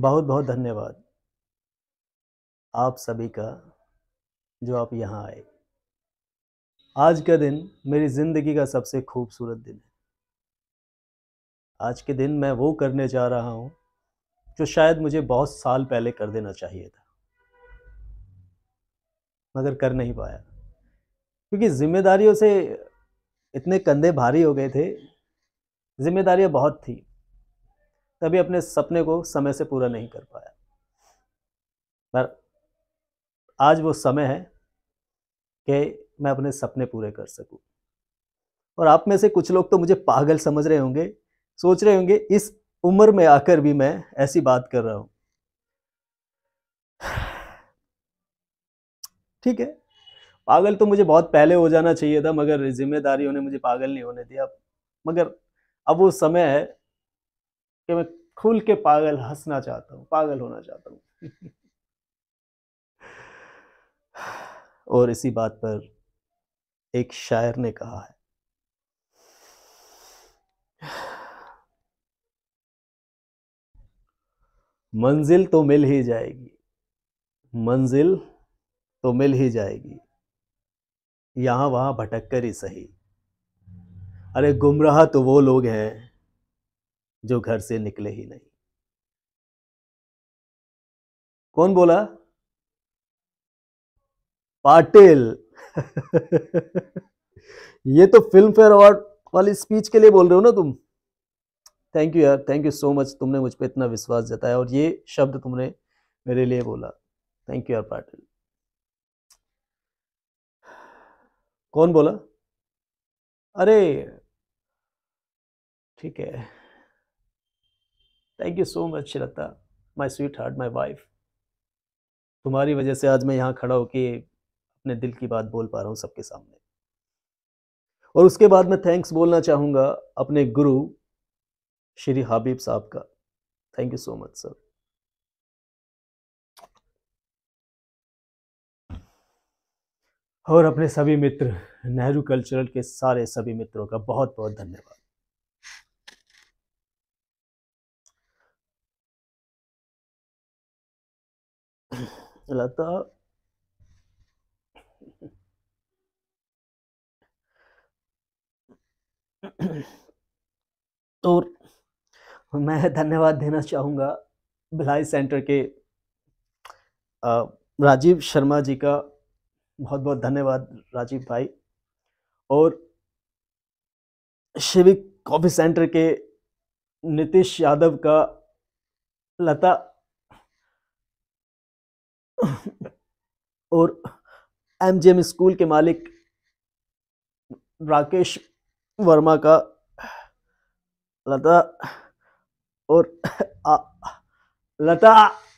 बहुत बहुत धन्यवाद आप सभी का जो आप यहाँ आए आज का दिन मेरी ज़िंदगी का सबसे खूबसूरत दिन है आज के दिन मैं वो करने जा रहा हूँ जो शायद मुझे बहुत साल पहले कर देना चाहिए था मगर कर नहीं पाया क्योंकि जिम्मेदारियों से इतने कंधे भारी हो गए थे जिम्मेदारियाँ बहुत थी कभी अपने सपने को समय से पूरा नहीं कर पाया पर आज वो समय है कि मैं अपने सपने पूरे कर सकूं और आप में से कुछ लोग तो मुझे पागल समझ रहे होंगे सोच रहे होंगे इस उम्र में आकर भी मैं ऐसी बात कर रहा हूं ठीक है पागल तो मुझे बहुत पहले हो जाना चाहिए था मगर जिम्मेदारियों ने मुझे पागल नहीं होने दिया मगर अब वो समय है कि मैं खुल के पागल हंसना चाहता हूँ पागल होना चाहता हूँ और इसी बात पर एक शायर ने कहा है मंजिल तो मिल ही जाएगी मंजिल तो मिल ही जाएगी यहां वहां भटक कर ही सही अरे गुमराह तो वो लोग हैं जो घर से निकले ही नहीं कौन बोला पाटिल ये तो फिल्म फेयर अवार्ड वाली स्पीच के लिए बोल रहे हो ना तुम थैंक यू यार थैंक यू सो मच तुमने मुझ पर इतना विश्वास जताया और ये शब्द तुमने मेरे लिए बोला थैंक यू यार पाटिल कौन बोला अरे ठीक है thank you so much Shraddha my sweetheart my wife तुम्हारी वजह से आज मैं यहाँ खड़ा होके अपने दिल की बात बोल पा रहा हूँ सबके सामने और उसके बाद मैं थैंक्स बोलना चाहूँगा अपने गुरु श्री हाबीब साहब का thank you so much sir और अपने सभी मित्र नेहरू कल्चरल के सारे सभी मित्रों का बहुत बहुत धन्यवाद लता तो मैं धन्यवाद देना चाहूँगा भिलाई सेंटर के राजीव शर्मा जी का बहुत बहुत धन्यवाद राजीव भाई और शिविक कॉफ़ी सेंटर के नितिश यादव का लता और एम एम स्कूल के मालिक राकेश वर्मा का लता और आ, लता